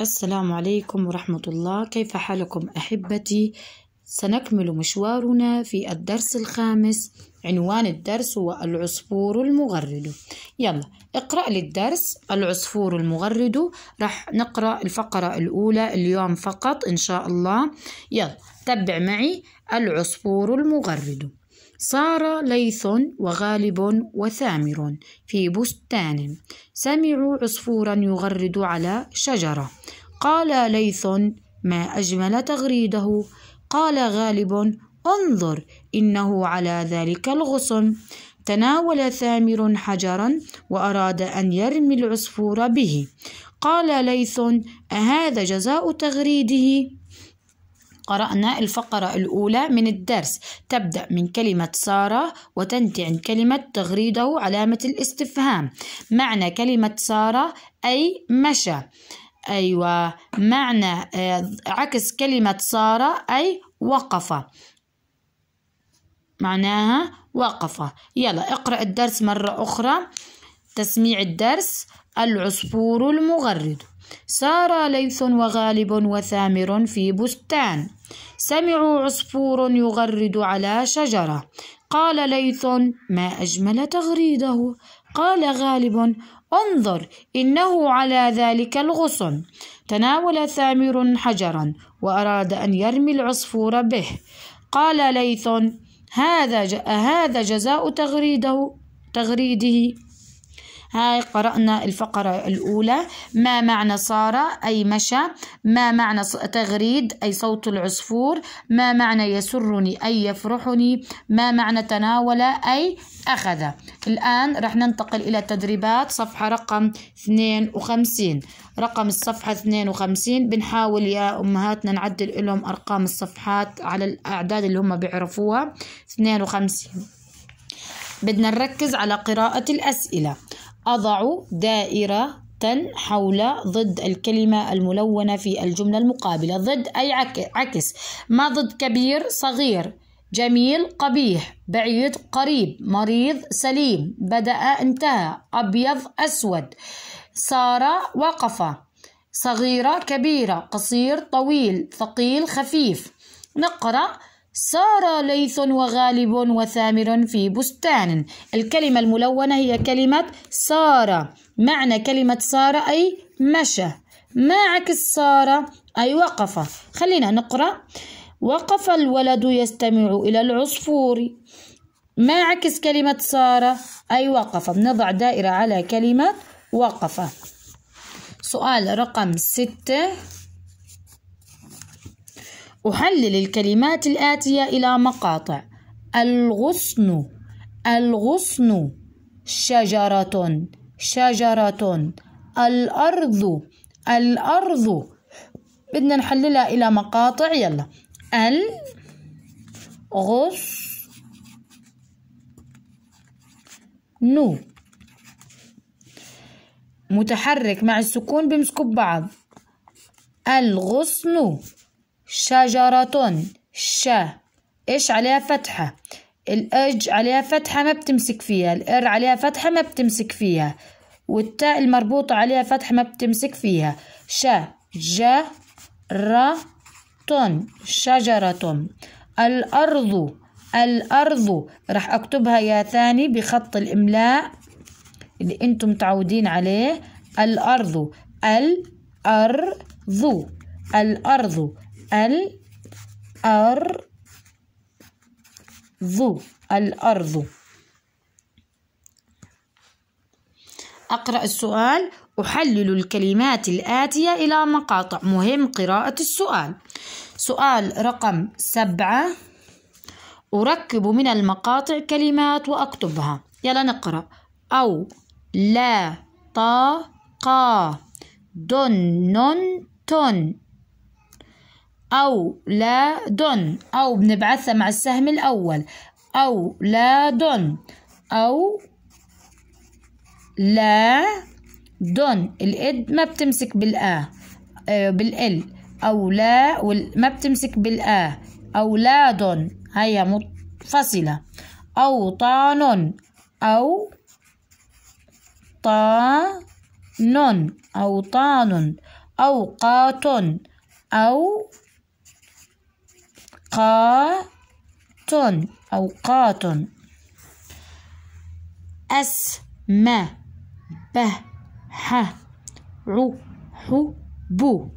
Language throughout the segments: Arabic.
السلام عليكم ورحمة الله كيف حالكم أحبتي؟ سنكمل مشوارنا في الدرس الخامس عنوان الدرس هو العصفور المغرد يلا اقرأ للدرس العصفور المغرد رح نقرأ الفقرة الأولى اليوم فقط إن شاء الله يلا تبع معي العصفور المغرد صار ليث وغالب وثامر في بستان سمعوا عصفورا يغرد على شجرة قال ليث ما أجمل تغريده قال غالب انظر إنه على ذلك الغصن تناول ثامر حجرا وأراد أن يرمي العصفور به قال ليث أهذا جزاء تغريده قرأنا الفقرة الأولى من الدرس تبدأ من كلمة سارة وتنتهي عند كلمة تغريده علامة الاستفهام معنى كلمة سارة أي مشى أيوة معنى آه، عكس كلمة سارة أي وقف معناها وقف يلا اقرأ الدرس مرة أخرى تسميع الدرس العصفور المغرد سار ليث وغالب وثامر في بستان سمعوا عصفور يغرد على شجرة قال ليث ما أجمل تغريده قال غالب انظر إنه على ذلك الغصن تناول ثامر حجرا وأراد أن يرمي العصفور به قال ليث هذا هذا جزاء تغريده تغريده هاي قرأنا الفقرة الأولى ما معنى صار أي مشى ما معنى تغريد أي صوت العصفور ما معنى يسرني أي يفرحني ما معنى تناول أي أخذ الآن رح ننتقل إلى التدريبات صفحة رقم 52 رقم الصفحة 52 بنحاول يا أمهاتنا نعدل لهم أرقام الصفحات على الأعداد اللي هم بيعرفوها 52 بدنا نركز على قراءة الأسئلة أضع دائرة حول ضد الكلمة الملونة في الجملة المقابلة ضد أي عكس ما ضد كبير صغير جميل قبيح بعيد قريب مريض سليم بدأ انتهى أبيض أسود سارة وقف صغيرة كبيرة قصير طويل ثقيل خفيف نقرأ سارة ليث وغالب وثامر في بستان الكلمة الملونة هي كلمة سارة معنى كلمة سارة أي مشى ما عكس سارة أي وقف خلينا نقرأ وقف الولد يستمع إلى العصفور ما عكس كلمة سارة أي وقف بنضع دائرة على كلمة وقف سؤال رقم ستة أحلل الكلمات الآتية إلى مقاطع الغصن الغصن شجرة شجرة الأرض الأرض بدنا نحللها إلى مقاطع يلا ال غص نو متحرك مع السكون بيمسكوا ببعض الغصن شجرة ش إيش عليها فتحة الأج عليها فتحة ما بتمسك فيها الإر عليها فتحة ما بتمسك فيها والتاء المربوطة عليها فتحة ما بتمسك فيها ش ج ر ط شجرة الأرض الأرض راح أكتبها يا ثاني بخط الإملاء اللي أنتم متعودين عليه الأرض الأرض الأرض الأرض الأرض أقرأ السؤال أحلل الكلمات الآتية إلى مقاطع مهم قراءة السؤال سؤال رقم سبعة أركب من المقاطع كلمات وأكتبها يلا نقرأ أو لا طاقة دن تن أو لا دون أو بنبعثها مع السهم الأول أو لا دون أو لا دون الإد ما بتمسك بالآ آه، بالإل أو لا ما بتمسك بالآ لا هي هيا متفصلة أو طان أو أوقات أو, طان أو قات أو قات أسم به ح عو حو بو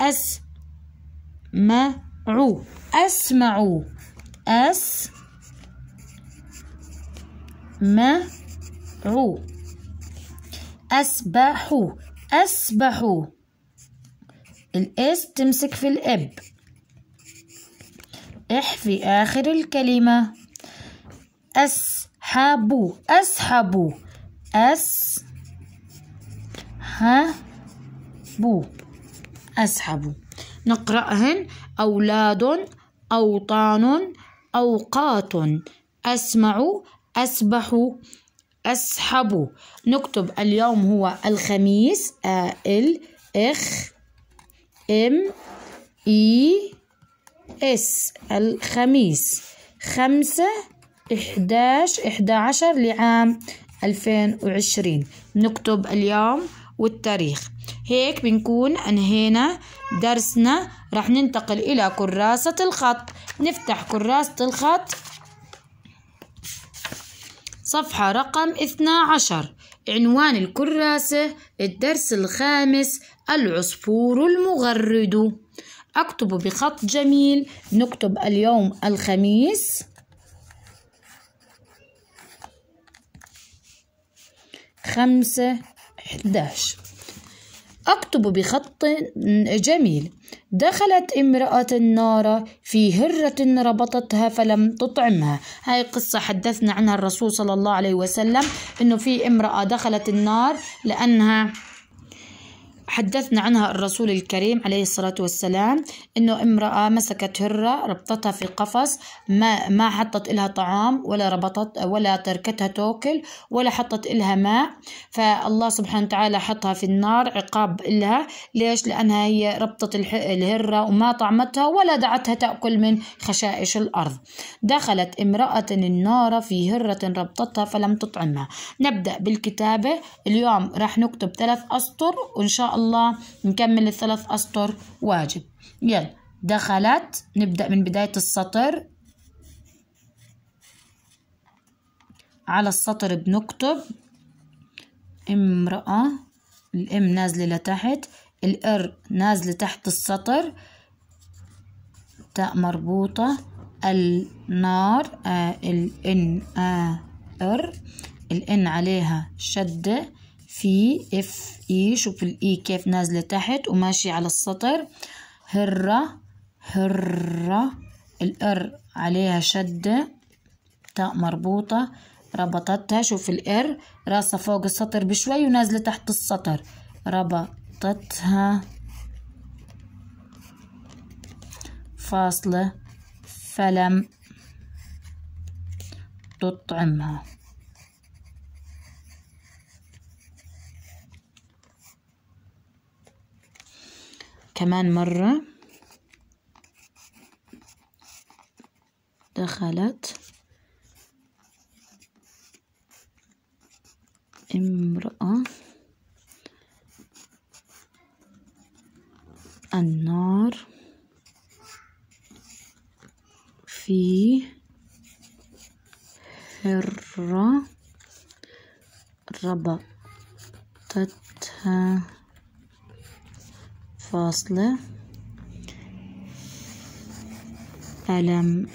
أسمع أسمع أس ما رو أسبح أسبح الإس تمسك في الإب إح في آخر الكلمة أسحب أسحب أس ب أسحب نقرأهن أولاد أوطان أوقات أسمع أسبح أسحب نكتب اليوم هو الخميس ال إخ إم إي اس الخميس خمسة إحداش إحدى عشر لعام ألفين وعشرين نكتب اليوم والتاريخ هيك بنكون أنهينا درسنا رح ننتقل إلى كراسة الخط نفتح كراسة الخط صفحة رقم اثنا عشر عنوان الكراسة الدرس الخامس العصفور المغرد أكتب بخط جميل نكتب اليوم الخميس خمسة إحداش أكتب بخط جميل دخلت امرأة النار في هرة ربطتها فلم تطعمها هاي قصة حدثنا عنها الرسول صلى الله عليه وسلم إنه في امرأة دخلت النار لأنها حدثنا عنها الرسول الكريم عليه الصلاة والسلام أنه امرأة مسكت هرة ربطتها في قفص ما, ما حطت لها طعام ولا ربطت ولا تركتها توكل ولا حطت لها ماء فالله سبحانه وتعالى حطها في النار عقاب إلها ليش لأنها هي ربطت الهرة وما طعمتها ولا دعتها تأكل من خشائش الأرض دخلت امرأة النار في هرة ربطتها فلم تطعمها نبدأ بالكتابة اليوم راح نكتب ثلاث أسطر وإن شاء الله نكمل الثلاث أسطر واجب يلا دخلت نبدأ من بداية السطر على السطر بنكتب امرأة الام نازلة لتحت الار نازلة تحت السطر تاء مربوطة النار آه الان آه ار الان عليها شدة في اف اي e، شوف الاي e كيف نازلة تحت وماشية على السطر هرة هرة الار عليها شدة تاء مربوطة ربطتها شوف الار راسها فوق السطر بشوي ونازلة تحت السطر ربطتها فاصلة فلم تطعمها كمان مرة دخلت امرأة النار في حرة ربطتها فاصلة ألم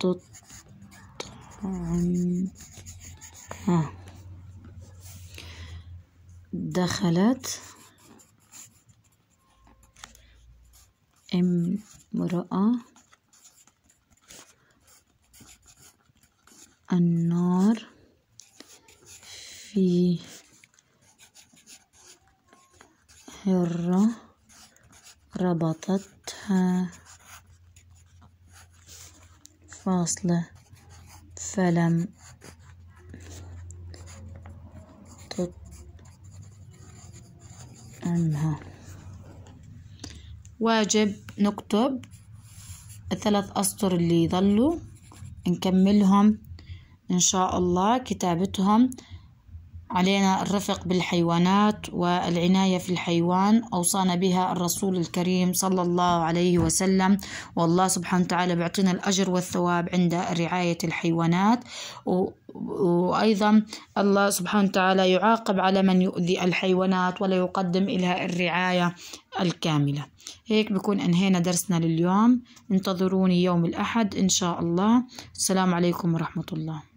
تطعمها دخلت امرأة النار في حرة ربطتها فاصلة فلم تطعمها واجب نكتب الثلاث أسطر اللي يظلوا نكملهم إن شاء الله كتابتهم علينا الرفق بالحيوانات والعناية في الحيوان أوصانا بها الرسول الكريم صلى الله عليه وسلم والله سبحانه وتعالى بيعطينا الأجر والثواب عند رعاية الحيوانات و... وأيضا الله سبحانه وتعالى يعاقب على من يؤذي الحيوانات ولا يقدم إلها الرعاية الكاملة هيك بكون أنهينا درسنا لليوم انتظروني يوم الأحد إن شاء الله السلام عليكم ورحمة الله